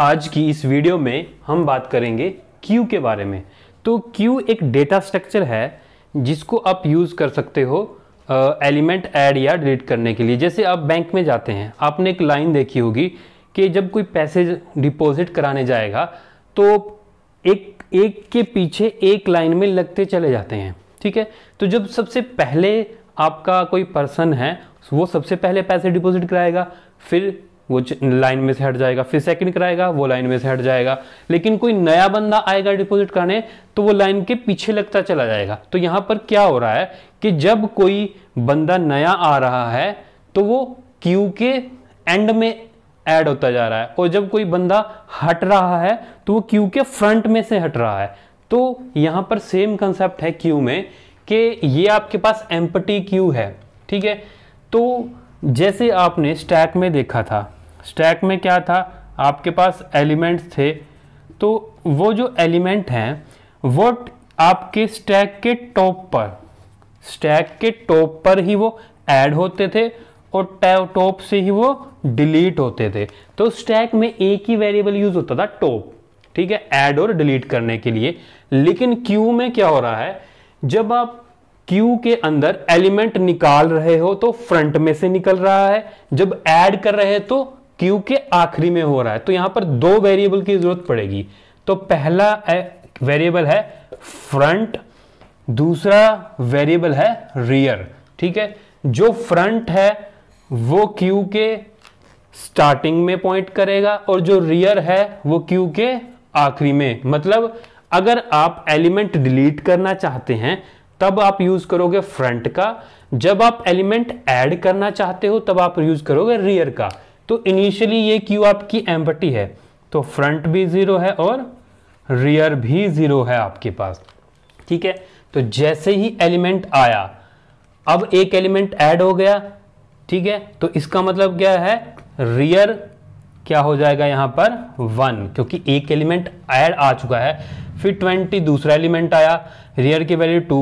आज की इस वीडियो में हम बात करेंगे क्यू के बारे में तो क्यू एक डेटा स्ट्रक्चर है जिसको आप यूज़ कर सकते हो एलिमेंट ऐड या डिलीट करने के लिए जैसे आप बैंक में जाते हैं आपने एक लाइन देखी होगी कि जब कोई पैसे डिपॉजिट कराने जाएगा तो एक एक के पीछे एक लाइन में लगते चले जाते हैं ठीक है तो जब सबसे पहले आपका कोई पर्सन है वो सबसे पहले पैसे डिपॉजिट कराएगा फिर वो लाइन में से हट जाएगा फिर सेकंड कराएगा वो लाइन में से हट जाएगा लेकिन कोई नया बंदा आएगा डिपॉजिट कराने तो वो लाइन के पीछे लगता चला जाएगा तो यहां पर क्या हो रहा है कि जब कोई बंदा नया आ रहा है तो वो क्यू के एंड में ऐड होता जा रहा है और जब कोई बंदा हट रहा है तो वो क्यू के फ्रंट में से हट रहा है तो यहाँ पर सेम कंसेप्ट है क्यू में कि ये आपके पास एम्पटी क्यू है ठीक है तो जैसे आपने स्टैक में देखा था स्टैक में क्या था आपके पास एलिमेंट्स थे तो वो जो एलिमेंट हैं वो आपके स्टैक के टॉप पर स्टैक के टॉप पर ही वो ऐड होते थे और टॉप से ही वो डिलीट होते थे तो स्टैक में एक ही वेरिएबल यूज होता था टॉप ठीक है ऐड और डिलीट करने के लिए लेकिन क्यू में क्या हो रहा है जब आप क्यू के अंदर एलिमेंट निकाल रहे हो तो फ्रंट में से निकल रहा है जब एड कर रहे हैं तो क्यू के आखिरी में हो रहा है तो यहां पर दो वेरिएबल की जरूरत पड़ेगी तो पहला वेरिएबल है फ्रंट दूसरा वेरिएबल है रियर ठीक है जो फ्रंट है वो क्यू के स्टार्टिंग में पॉइंट करेगा और जो रियर है वो क्यू के आखिरी में मतलब अगर आप एलिमेंट डिलीट करना चाहते हैं तब आप यूज करोगे फ्रंट का जब आप एलिमेंट ऐड करना चाहते हो तब आप यूज करोगे रियर का तो इनिशियली ये क्यू आपकी एम्पटी है तो फ्रंट भी जीरो है और रियर भी जीरो है आपके पास ठीक है तो जैसे ही एलिमेंट आया अब एक एलिमेंट ऐड हो गया ठीक है तो इसका मतलब क्या है रियर क्या हो जाएगा यहां पर वन क्योंकि एक एलिमेंट ऐड आ चुका है फिर ट्वेंटी दूसरा एलिमेंट आया रियर की वैल्यू टू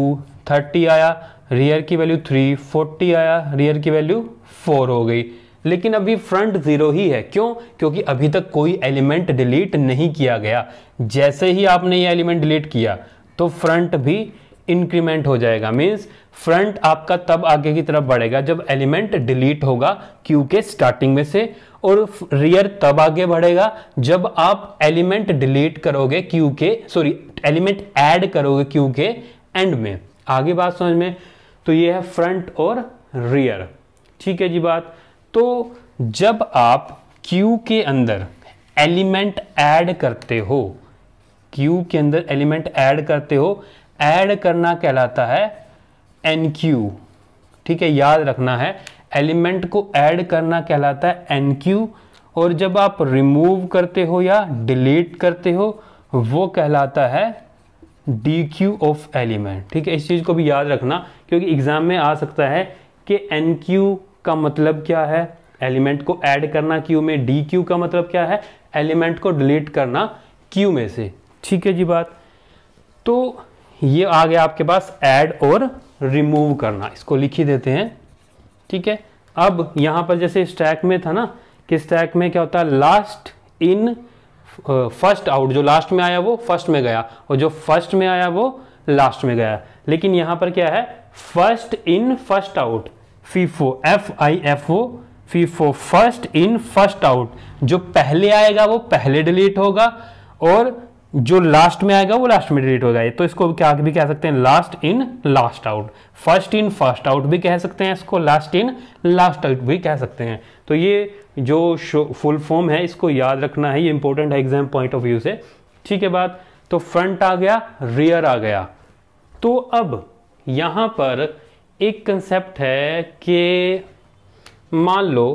थर्टी आया रियर की वैल्यू थ्री फोर्टी आया रियर की वैल्यू फोर हो गई लेकिन अभी फ्रंट जीरो ही है क्यों क्योंकि अभी तक कोई एलिमेंट डिलीट नहीं किया गया जैसे ही आपने ये एलिमेंट डिलीट किया तो फ्रंट भी इंक्रीमेंट हो जाएगा मीन्स फ्रंट आपका तब आगे की तरफ बढ़ेगा जब एलिमेंट डिलीट होगा क्यू के स्टार्टिंग में से और रियर तब आगे बढ़ेगा जब आप एलिमेंट डिलीट करोगे क्यू के सॉरी एलिमेंट ऐड करोगे क्यू के एंड में आगे बात समझ में तो ये है फ्रंट और रियर ठीक है जी बात तो जब आप Q के अंदर एलिमेंट ऐड करते हो Q के अंदर एलिमेंट ऐड करते हो ऐड करना कहलाता है एन क्यू ठीक है याद रखना है एलिमेंट को ऐड करना कहलाता है NQ और जब आप रिमूव करते हो या डिलीट करते हो वो कहलाता है डी क्यू ऑफ एलिमेंट ठीक है इस चीज़ को भी याद रखना क्योंकि एग्ज़ाम में आ सकता है कि एन क्यू का मतलब क्या है एलिमेंट को ऐड करना क्यू में डी क्यू का मतलब क्या है एलिमेंट को डिलीट करना क्यू में से ठीक है जी बात तो ये आ गया आपके पास ऐड और रिमूव करना इसको लिख ही देते हैं ठीक है अब यहां पर जैसे स्टैक में था ना कि स्टैक में क्या होता है लास्ट इन फर्स्ट आउट जो लास्ट में आया वो फर्स्ट में गया और जो फर्स्ट में आया वो लास्ट में गया लेकिन यहां पर क्या है first in first out FIFO F I F O FIFO first in first out जो पहले आएगा वो पहले डिलीट होगा और जो लास्ट में आएगा वो लास्ट में डिलीट हो जाएगा तो इसको क्या भी कह सकते हैं last in last out first in first out भी कह सकते हैं इसको लास्ट इन लास्ट आउट भी कह सकते हैं तो ये जो फुल फॉर्म है इसको याद रखना है ये इंपॉर्टेंट है एग्जाम पॉइंट ऑफ व्यू से ठीक है बात तो फ्रंट आ गया रियर आ गया तो अब यहां पर एक कंसेप्ट है कि मान लो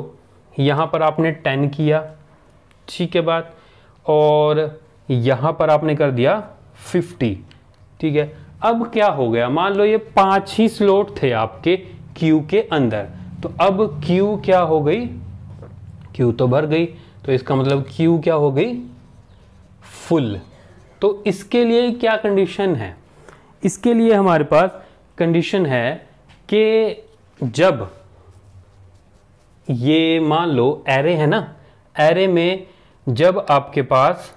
यहां पर आपने टेन किया ठीक है बात और यहां पर आपने कर दिया फिफ्टी ठीक है अब क्या हो गया मान लो ये पांच ही स्लोट थे आपके क्यू के अंदर तो अब क्यू क्या हो गई क्यू तो भर गई तो इसका मतलब क्यू क्या हो गई फुल तो इसके लिए क्या कंडीशन है इसके लिए हमारे पास कंडीशन है कि जब ये मान लो एरे है ना एरे में जब आपके पास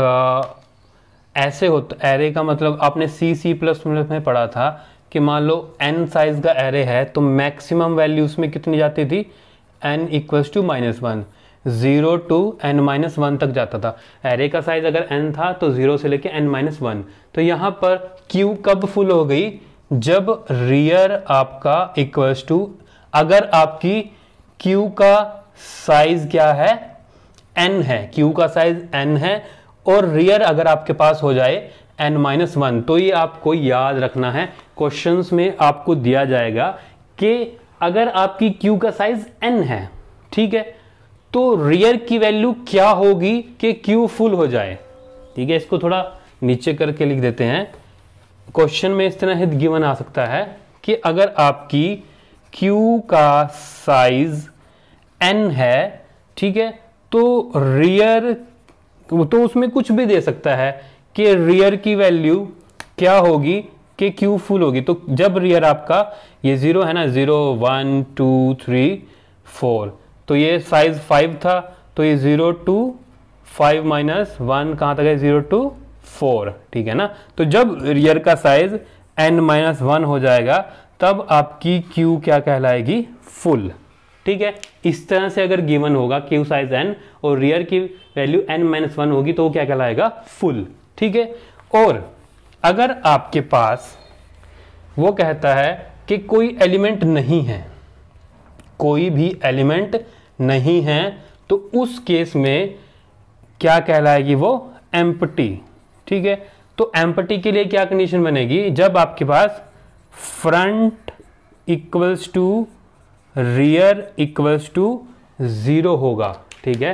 ऐसे होते एरे का मतलब आपने सी सी प्लस में पढ़ा था कि मान लो एन साइज का एरे है तो मैक्सिमम वैल्यू उसमें कितनी जाती थी N equals to minus one zero to N minus one तक जाता था एरे का साइज अगर एन था तो ज़ीरो से लेके एन माइनस वन तो यहाँ पर क्यू कब फुल हो गई जब रियर आपका इक्वल्स टू अगर आपकी क्यू का साइज क्या है एन है क्यू का साइज एन है और रियर अगर आपके पास हो जाए एन माइनस वन तो ये आपको याद रखना है क्वेश्चंस में आपको दिया जाएगा कि अगर आपकी क्यू का साइज एन है ठीक है तो रियर की वैल्यू क्या होगी कि क्यू फुल हो जाए ठीक है इसको थोड़ा नीचे करके लिख देते हैं क्वेश्चन में इस तरह गिवन आ सकता है कि अगर आपकी क्यू का साइज एन है ठीक है तो रियर तो, तो उसमें कुछ भी दे सकता है कि रियर की वैल्यू क्या होगी कि क्यू फुल होगी तो जब रियर आपका ये ज़ीरो है ना zero one two three four तो ये साइज़ फाइव था तो ये zero to five minus one कहाँ तक है ज़ीरो टू फोर ठीक है ना तो जब रियर का साइज़ एन माइनस वन हो जाएगा तब आपकी क्यू क्या कहलाएगी फुल ठीक है इस तरह से अगर गिवन होगा क्यू साइज एन और रियर की वैल्यू एन माइनस वन होगी तो वो क्या कहलाएगा फुल ठीक है और अगर आपके पास वो कहता है कि कोई एलिमेंट नहीं है कोई भी एलिमेंट नहीं है तो उस केस में क्या कहलाएगी वो एम्पटी ठीक है तो एम्पटी के लिए क्या कंडीशन बनेगी जब आपके पास front equals to rear equals to zero होगा ठीक है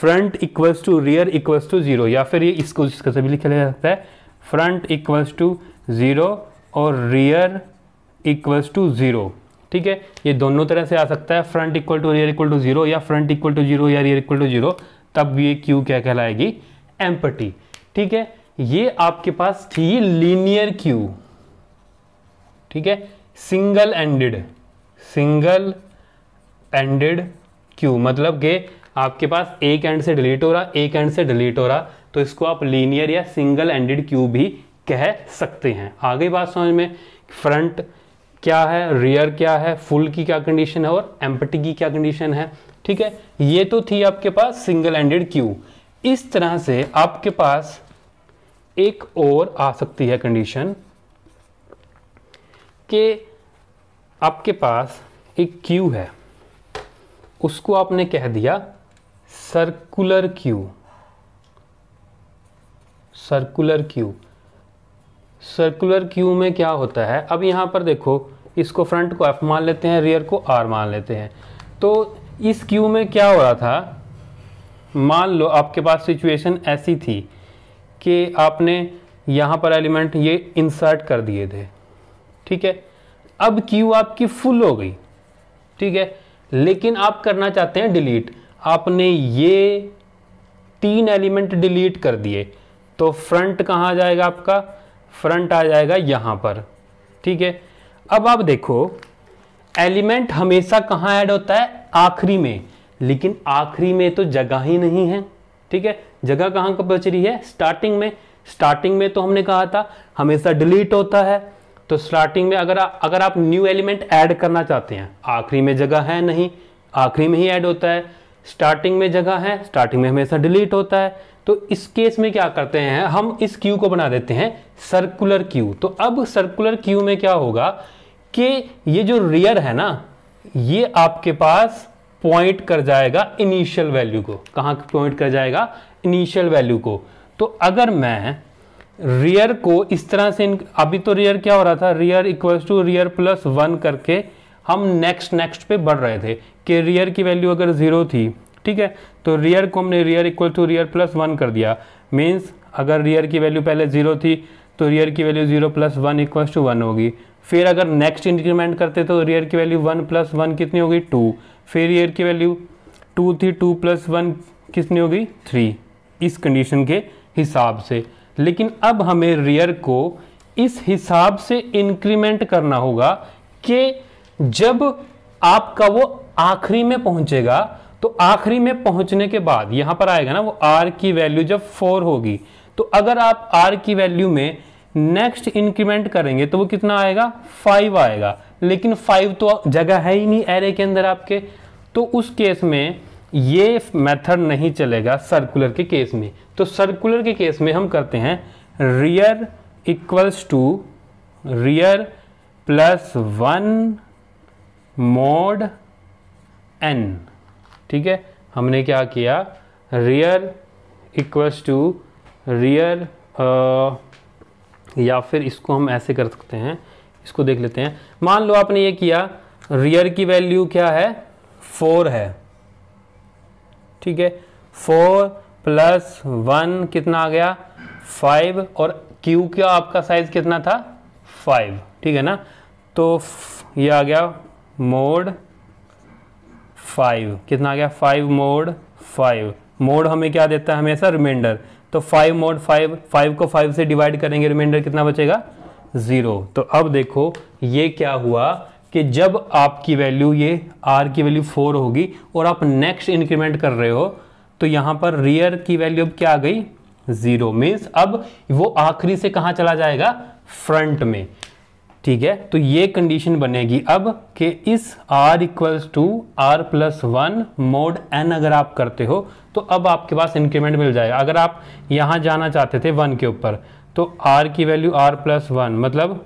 front equals to rear equals to zero या फिर ये इसको इसका से भी लिखा जा सकता है फ्रंट इक्वल्स टू ज़ीरो और रियर इक्वल्स टू ज़ीरो ठीक है ये दोनों तरह से आ सकता है front equal to rear equal to zero या फ्रंट इक्वल टू ज़ीरो या रियर इक्वल टू ज़ीरो तब ये क्यू क्या कहलाएगी एम्पटी ठीक है ये आपके पास थी लीनियर क्यू ठीक है single ended single ended queue मतलब कि आपके पास एक एंड से डिलीट हो रहा एक एंड से डिलीट हो रहा तो इसको आप लीनियर या सिंगल एंडेड क्यू भी कह सकते हैं आगे बात समझ में फ्रंट क्या है रियर क्या है फुल की क्या कंडीशन है और एम्पटी की क्या कंडीशन है ठीक है ये तो थी आपके पास सिंगल एंडेड क्यू इस तरह से आपके पास एक और आ सकती है कंडीशन के आपके पास एक क्यू है उसको आपने कह दिया circular queue circular queue circular queue में क्या होता है अब यहां पर देखो इसको फ्रंट को एफ मान लेते हैं रियर को आर मान लेते हैं तो इस क्यू में क्या हो रहा था मान लो आपके पास सिचुएशन ऐसी थी कि आपने यहां पर एलिमेंट ये इंसर्ट कर दिए थे ठीक है अब क्यू आपकी फुल हो गई ठीक है लेकिन आप करना चाहते हैं डिलीट आपने ये तीन एलिमेंट डिलीट कर दिए तो फ्रंट कहाँ जाएगा आपका फ्रंट आ जाएगा यहाँ पर ठीक है अब आप देखो एलिमेंट हमेशा कहाँ ऐड होता है आखिरी में लेकिन आखिरी में तो जगह ही नहीं है ठीक है जगह कहाँ बच रही है स्टार्टिंग में स्टार्टिंग में तो हमने कहा था हमेशा डिलीट होता है तो स्टार्टिंग में अगर आ, अगर आप न्यू एलिमेंट ऐड करना चाहते हैं आखिरी में जगह है नहीं आखिरी में ही ऐड होता है स्टार्टिंग में जगह है स्टार्टिंग में हमेशा डिलीट होता है तो इस केस में क्या करते हैं हम इस क्यू को बना देते हैं सर्कुलर क्यू तो अब सर्कुलर क्यू में क्या होगा कि ये जो रियर है ना ये आपके पास पॉइंट कर जाएगा इनिशियल वैल्यू को कहा पॉइंट कर जाएगा इनिशियल वैल्यू को तो अगर मैं रियर को इस तरह से अभी तो रियर क्या हो रहा था rear equals to rear plus one करके हम नेक्स्ट नेक्स्ट पे बढ़ रहे थे कि रियर की वैल्यू अगर ज़ीरो थी ठीक है तो रियर को हमने rear equal to rear plus one कर दिया मीन्स अगर रियर की वैल्यू पहले ज़ीरो थी तो रियर की value zero plus one equal to one होगी फिर अगर नेक्स्ट इंक्रीमेंट करते तो रियर की वैल्यू वन प्लस वन कितनी होगी टू फिर रियर की वैल्यू टू थी टू प्लस वन कितनी होगी थ्री इस कंडीशन के हिसाब से लेकिन अब हमें रियर को इस हिसाब से इंक्रीमेंट करना होगा कि जब आपका वो आखिरी में पहुंचेगा तो आखिरी में पहुंचने के बाद यहां पर आएगा ना वो आर की वैल्यू जब फोर होगी तो अगर आप आर की वैल्यू में नेक्स्ट इंक्रीमेंट करेंगे तो वो कितना आएगा फाइव आएगा लेकिन फाइव तो जगह है ही नहीं एरे के अंदर आपके तो उस केस में ये मेथड नहीं चलेगा सर्कुलर के केस में तो सर्कुलर के केस में हम करते हैं rear equals to rear plus one mod N ठीक है हमने क्या किया रियर इक्वल्स टू रियर या फिर इसको हम ऐसे कर सकते हैं इसको देख लेते हैं मान लो आपने ये किया रियर की वैल्यू क्या है फोर है ठीक है फोर प्लस वन कितना आ गया फाइव और क्यू का आपका साइज कितना था फाइव ठीक है ना तो ये आ गया मोड फाइव कितना आ गया फाइव मोड फाइव मोड हमें क्या देता है हमेशा रिमाइंडर तो फाइव मोड फाइव फाइव को फाइव से डिवाइड करेंगे रिमाइंडर कितना बचेगा ज़ीरो तो अब देखो ये क्या हुआ कि जब आपकी वैल्यू ये आर की वैल्यू फोर होगी और आप नेक्स्ट इंक्रीमेंट कर रहे हो तो यहां पर रियर की वैल्यू अब क्या आ गई ज़ीरो मीन्स अब वो आखिरी से कहाँ चला जाएगा फ्रंट में ठीक है तो ये कंडीशन बनेगी अब कि इस r equals to R plus one mod n अगर आप करते हो तो अब आपके पास इंक्रीमेंट मिल जाएगा अगर आप यहां जाना चाहते थे वन के ऊपर तो r की वैल्यू r प्लस वन मतलब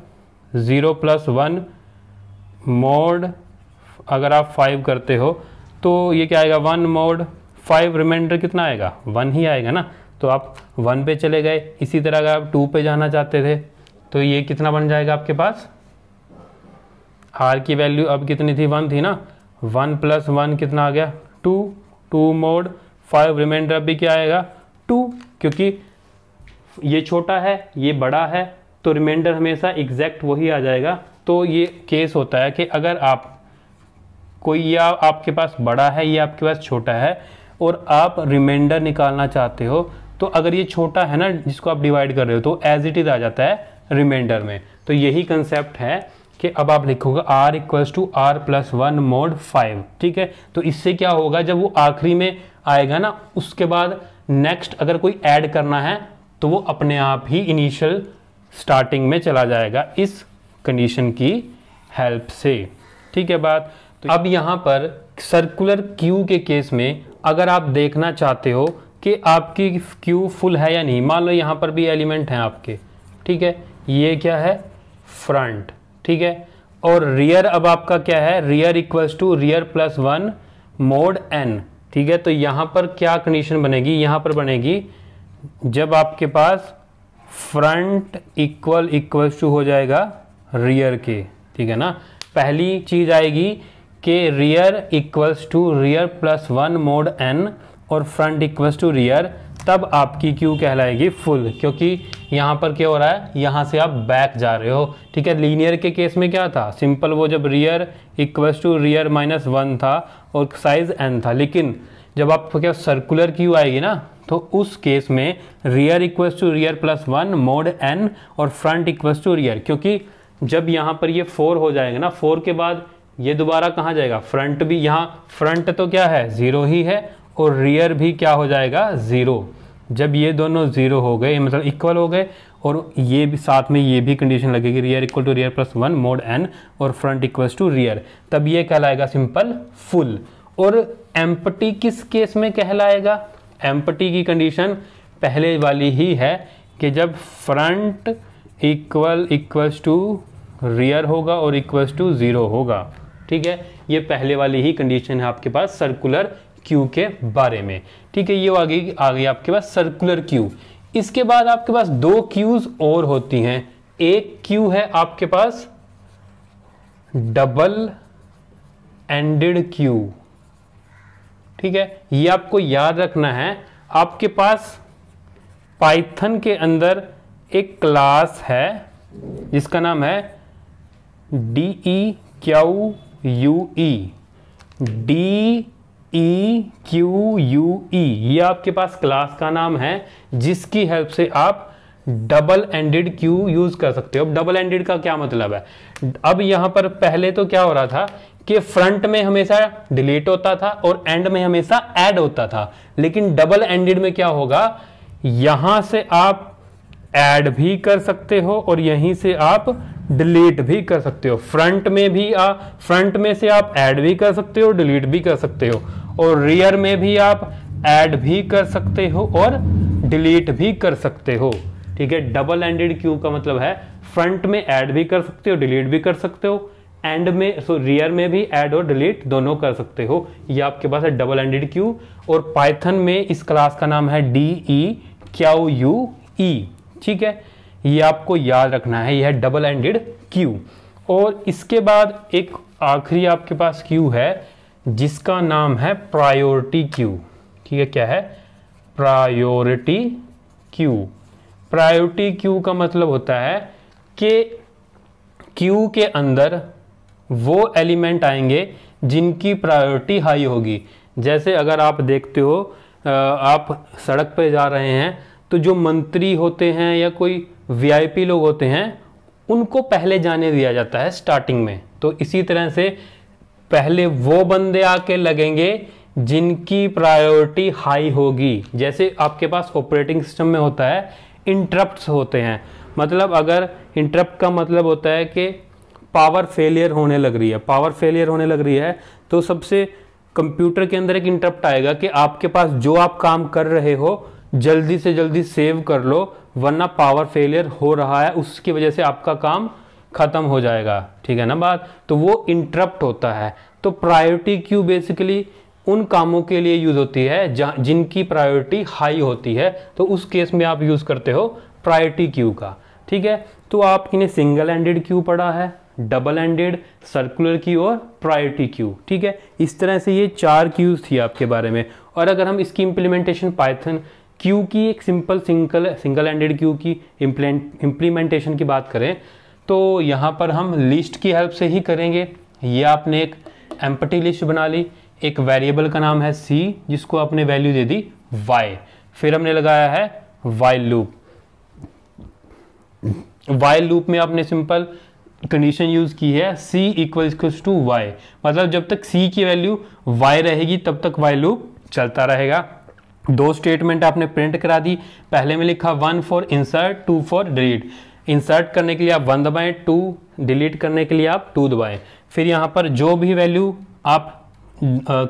ज़ीरो प्लस वन मोड अगर आप फाइव करते हो तो ये क्या आएगा वन मोड फाइव रिमाइंडर कितना आएगा वन ही आएगा ना तो आप वन पे चले गए इसी तरह अगर आप टू पे जाना चाहते थे तो ये कितना बन जाएगा आपके पास आर की वैल्यू अब कितनी थी वन थी ना वन प्लस वन कितना आ गया two two mod five remainder अभी क्या आएगा टू क्योंकि ये छोटा है ये बड़ा है तो रिमाइंडर हमेशा एग्जैक्ट वही आ जाएगा तो ये केस होता है कि अगर आप कोई या आपके पास बड़ा है या आपके पास छोटा है और आप रिमाइंडर निकालना चाहते हो तो अगर ये छोटा है ना जिसको आप डिवाइड कर रहे हो तो एज इट इज़ आ जाता है रिमाइंडर में तो यही कंसेप्ट है कि अब आप लिखोगे r equals to R plus one mod five ठीक है तो इससे क्या होगा जब वो आखिरी में आएगा ना उसके बाद नेक्स्ट अगर कोई ऐड करना है तो वो अपने आप ही इनिशियल स्टार्टिंग में चला जाएगा इस कंडीशन की हेल्प से ठीक है बात तो अब यहाँ पर सर्कुलर क्यू के केस में अगर आप देखना चाहते हो कि आपकी क्यू फुल है या नहीं मान लो यहाँ पर भी एलिमेंट हैं आपके ठीक है ये क्या है फ्रंट ठीक है और रियर अब आपका क्या है rear equals to rear plus one mod N ठीक है तो यहाँ पर क्या कंडीशन बनेगी यहाँ पर बनेगी जब आपके पास फ्रंट इक्वल इक्वल्स टू हो जाएगा रियर के ठीक है ना पहली चीज़ आएगी कि rear equals to rear plus one mod N और फ्रंट इक्वल्स टू रियर तब आपकी क्यू कहलाएगी फुल क्योंकि यहाँ पर क्या हो रहा है यहाँ से आप बैक जा रहे हो ठीक है लीनियर के केस में क्या था सिंपल वो जब rear equals to rear minus one था और साइज एन था लेकिन जब आप क्या सर्कुलर क्यू आएगी ना तो उस केस में rear equals to rear plus one mod N और फ्रंट इक्वल्स टू रियर क्योंकि जब यहाँ पर ये फोर हो जाएगा ना फोर के बाद ये दोबारा कहाँ जाएगा फ्रंट भी यहाँ फ्रंट तो क्या है ज़ीरो ही है और रियर भी क्या हो जाएगा ज़ीरो जब ये दोनों ज़ीरो हो गए मतलब इक्वल हो गए और ये भी साथ में ये भी कंडीशन लगेगी rear equal to rear plus one mod N और फ्रंट इक्वल टू रियर तब ये कहलाएगा सिंपल फुल और एम्पटी किस केस में कहलाएगा एम्पटी की कंडीशन पहले वाली ही है कि जब front equal equals to rear होगा और इक्वस टू ज़ीरो होगा ठीक है ये पहले वाली ही कंडीशन है आपके पास सर्कुलर क्यू के बारे में ठीक है ये आ गई आ गई आपके पास सर्कुलर क्यू इसके बाद आपके पास दो क्यूज और होती हैं एक क्यू है आपके पास डबल एंडेड क्यू ठीक है ये आपको याद रखना है आपके पास पाइथन के अंदर एक क्लास है जिसका नाम है D E Q U E D E Q U E ये आपके पास क्लास का नाम है जिसकी हेल्प से आप डबल एंडेड क्यू यूज कर सकते हो अब डबल एंडेड का क्या मतलब है अब यहां पर पहले तो क्या हो रहा था कि फ्रंट में हमेशा डिलीट होता था और एंड में हमेशा ऐड होता था लेकिन डबल एंडेड में क्या होगा यहां से आप ऐड भी कर सकते हो और यहीं से आप डिलीट भी कर सकते हो फ्रंट में भी आ फ्रंट में से आप ऐड भी कर सकते हो डिलीट भी कर सकते हो और रियर में भी आप ऐड भी कर सकते हो और डिलीट भी कर सकते हो ठीक है डबल एंडेड क्यू का मतलब है फ्रंट में ऐड भी कर सकते हो डिलीट भी कर सकते हो एंड में सो रियर में भी ऐड और डिलीट दोनों कर सकते हो ये आपके पास है डबल एंडेड क्यू और पाइथन में इस क्लास का नाम है डी ई क्या यू ई ठीक है ये आपको याद रखना है यह डबल एंडेड क्यू और इसके बाद एक आखिरी आपके पास क्यू है जिसका नाम है प्रायोरिटी क्यू ठीक है क्या है प्रायोरिटी क्यू प्रायोरिटी क्यू का मतलब होता है कि क्यू के अंदर वो एलिमेंट आएंगे जिनकी प्रायोरिटी हाई होगी जैसे अगर आप देखते हो आप सड़क पर जा रहे हैं तो जो मंत्री होते हैं या कोई वीआईपी लोग होते हैं उनको पहले जाने दिया जाता है स्टार्टिंग में तो इसी तरह से पहले वो बंदे आके लगेंगे जिनकी प्रायोरिटी हाई होगी जैसे आपके पास ऑपरेटिंग सिस्टम में होता है इंटरप्ट्स होते हैं मतलब अगर इंटरप्ट का मतलब होता है कि पावर फेलियर होने लग रही है पावर फेलियर होने लग रही है तो सबसे कंप्यूटर के अंदर एक इंटरप्ट आएगा कि आपके पास जो आप काम कर रहे हो जल्दी से जल्दी सेव कर लो वरना पावर फेलियर हो रहा है उसकी वजह से आपका काम ख़त्म हो जाएगा ठीक है ना बात तो वो इंटरप्ट होता है तो प्रायोरिटी क्यू बेसिकली उन कामों के लिए यूज़ होती है जिनकी प्रायोरिटी हाई होती है तो उस केस में आप यूज़ करते हो प्रायोरिटी क्यू का ठीक है तो आपने सिंगल एंडेड क्यू पढ़ा है डबल एंडेड सर्कुलर क्यू और प्रायोरिटी क्यू ठीक है इस तरह से ये चार क्यूज थी आपके बारे में और अगर हम इसकी इंप्लीमेंटेशन पाइथन क्यू की एक simple single single ended queue की इम्प्लीमेंटेशन की बात करें तो यहाँ पर हम लिस्ट की हेल्प से ही करेंगे ये आपने एक एम्पटी लिस्ट बना ली एक वेरिएबल का नाम है सी जिसको आपने वैल्यू दे दी वाई फिर हमने लगाया है वाई लूप वाई लूप में आपने सिंपल कंडीशन यूज की है सी इक्वल्स टू वाई मतलब जब तक सी की वैल्यू वाई रहेगी तब तक वाई लूप चलता रहेगा दो स्टेटमेंट आपने प्रिंट करा दी पहले में लिखा one for insert two for delete insert करने के लिए आप वन दबाएं टू डिलीट करने के लिए आप टू दबाएं फिर यहाँ पर जो भी वैल्यू आप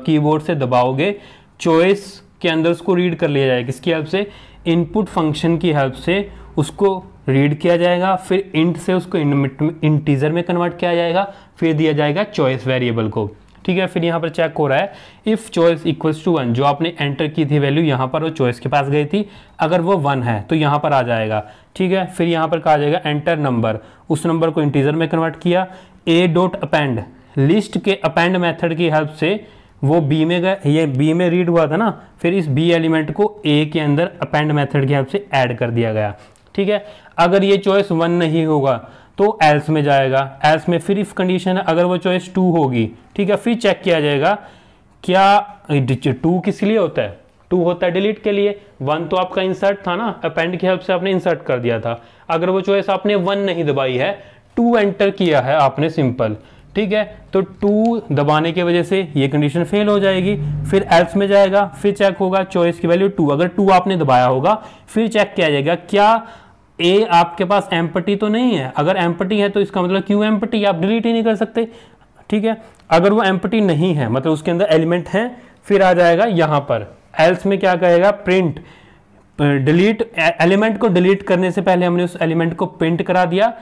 कीबोर्ड से दबाओगे चॉइस के अंदर उसको रीड कर लिया जाएगा किसकी हेल्प से इनपुट फंक्शन की हेल्प से उसको रीड किया जाएगा फिर इंट से उसको इंटीजर में कन्वर्ट किया जाएगा फिर दिया जाएगा चॉइस वेरिएबल को ठीक है फिर यहाँ पर चेक हो रहा है if choice equals to one जो आपने एंटर की थी वैल्यू यहाँ पर वो चॉइस के पास गई थी अगर वो वन है तो यहाँ पर आ जाएगा ठीक है फिर यहाँ पर कहा जाएगा एंटर नंबर उस नंबर को इंटीजर में कन्वर्ट किया ए डॉट अपेंड लिस्ट के अपेंड मेथड की हेल्प से वो बी में गए ये बी में रीड हुआ था ना फिर इस बी एलिमेंट को ए के अंदर अपेंड मेथड की हेल्प से ऐड कर दिया गया ठीक है अगर ये चॉइस वन नहीं होगा तो एल्स में जाएगा एल्स में फिर इफ कंडीशन अगर वो चॉइस टू होगी ठीक है फिर चेक किया जाएगा क्या टू किस लिए होता है टू होता है डिलीट के लिए वन तो आपका इंसर्ट था ना अपेंड की हेल्प से आपने इंसर्ट कर दिया था अगर वो चॉइस आपने वन नहीं दबाई है टू एंटर किया है आपने सिंपल ठीक है तो टू दबाने की वजह से ये कंडीशन फेल हो जाएगी फिर एल्स में जाएगा फिर चेक होगा चॉइस की वैल्यू टू अगर टू आपने दबाया होगा फिर चेक किया जाएगा क्या ए आपके पास एम्पटी तो नहीं है अगर एम्पटी है तो इसका मतलब क्यों एम्पटी आप डिलीट ही नहीं कर सकते ठीक है अगर वो एम्पटी नहीं है मतलब उसके अंदर एलिमेंट है फिर आ जाएगा यहां पर एल्स में क्या कहेगा प्रिंट डिलीट एलिमेंट को डिलीट करने से पहले हमने उस एलिमेंट को प्रिंट करा दिया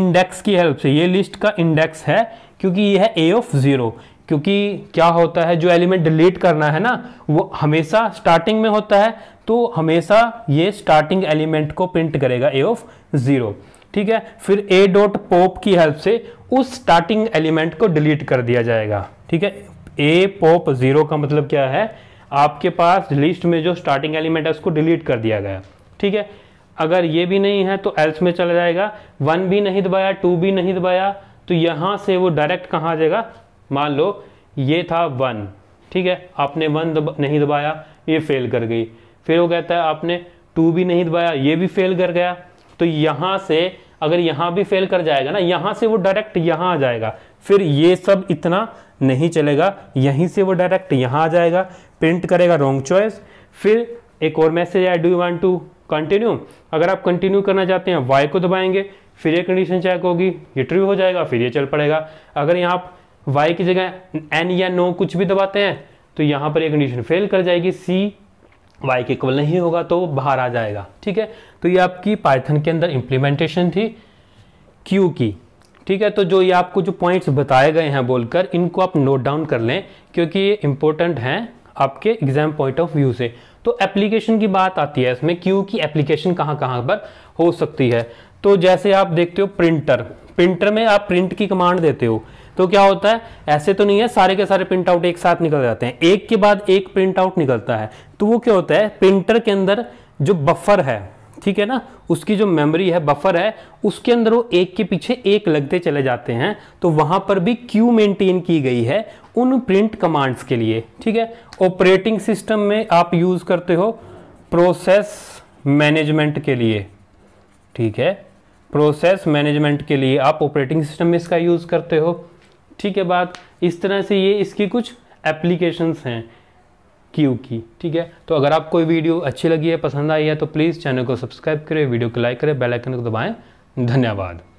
इंडेक्स की हेल्प से ये लिस्ट का इंडेक्स है क्योंकि ये है ए ऑफ ज़ीरो क्योंकि क्या होता है जो एलिमेंट डिलीट करना है ना वो हमेशा स्टार्टिंग में होता है तो हमेशा ये स्टार्टिंग एलिमेंट को प्रिंट करेगा ए ऑफ ज़ीरो ठीक है फिर ए डॉट पोप की हेल्प से उस स्टार्टिंग एलिमेंट को डिलीट कर दिया जाएगा ठीक है ए पोप ज़ीरो का मतलब क्या है आपके पास लिस्ट में जो स्टार्टिंग एलिमेंट है उसको डिलीट कर दिया गया ठीक है अगर ये भी नहीं है तो एल्स में चला जाएगा वन भी नहीं दबाया टू भी नहीं दबाया तो यहां से वो डायरेक्ट आ जाएगा मान लो ये था वन ठीक है आपने वन दब, नहीं दबाया ये फेल कर गई फिर वो कहता है आपने टू भी नहीं दबाया ये भी फेल कर गया तो यहाँ से अगर यहाँ भी फेल कर जाएगा ना यहाँ से वो डायरेक्ट यहाँ आ जाएगा फिर ये सब इतना नहीं चलेगा यहीं से वो डायरेक्ट यहाँ आ जाएगा प्रिंट करेगा रॉन्ग चॉइस फिर एक और मैसेज आया do you want to continue अगर आप कंटिन्यू करना चाहते हैं वाई को दबाएंगे फिर ये कंडीशन चेक होगी ये ट्रू हो जाएगा फिर ये चल पड़ेगा अगर यहाँ आप वाई की जगह एन या नो कुछ भी दबाते हैं तो यहाँ पर ये कंडीशन फेल कर जाएगी सी वाई के इक्वल नहीं होगा तो बाहर आ जाएगा ठीक है तो ये आपकी पाइथन के अंदर इंप्लीमेंटेशन थी क्यू की ठीक है तो जो ये आपको जो पॉइंट्स बताए गए हैं बोलकर इनको आप नोट डाउन कर लें क्योंकि ये इंपॉर्टेंट हैं आपके एग्जाम पॉइंट ऑफ व्यू से तो एप्लीकेशन की बात आती है इसमें क्यू की एप्लीकेशन कहाँ कहाँ पर हो सकती है तो जैसे आप देखते हो प्रिंटर प्रिंटर में आप प्रिंट की कमांड देते हो तो क्या होता है ऐसे तो नहीं है सारे के सारे प्रिंट आउट एक साथ निकल जाते हैं एक के बाद एक प्रिंट आउट निकलता है तो वो क्या होता है प्रिंटर के अंदर जो बफर है ठीक है ना उसकी जो मेमोरी है बफर है उसके अंदर वो एक के पीछे एक लगते चले जाते हैं तो वहां पर भी क्यू मेंटेन की गई है उन प्रिंट कमांड्स के लिए ठीक है ऑपरेटिंग सिस्टम में आप यूज करते हो प्रोसेस मैनेजमेंट के लिए ठीक है प्रोसेस मैनेजमेंट के लिए आप ऑपरेटिंग सिस्टम में इसका यूज करते हो ठीक है बात इस तरह से ये इसकी कुछ एप्लीकेशंस हैं क्यू की ठीक है तो अगर आपको ये वीडियो अच्छी लगी है पसंद आई है तो प्लीज़ चैनल को सब्सक्राइब करें वीडियो को लाइक करें बेलाइकन को दबाएँ धन्यवाद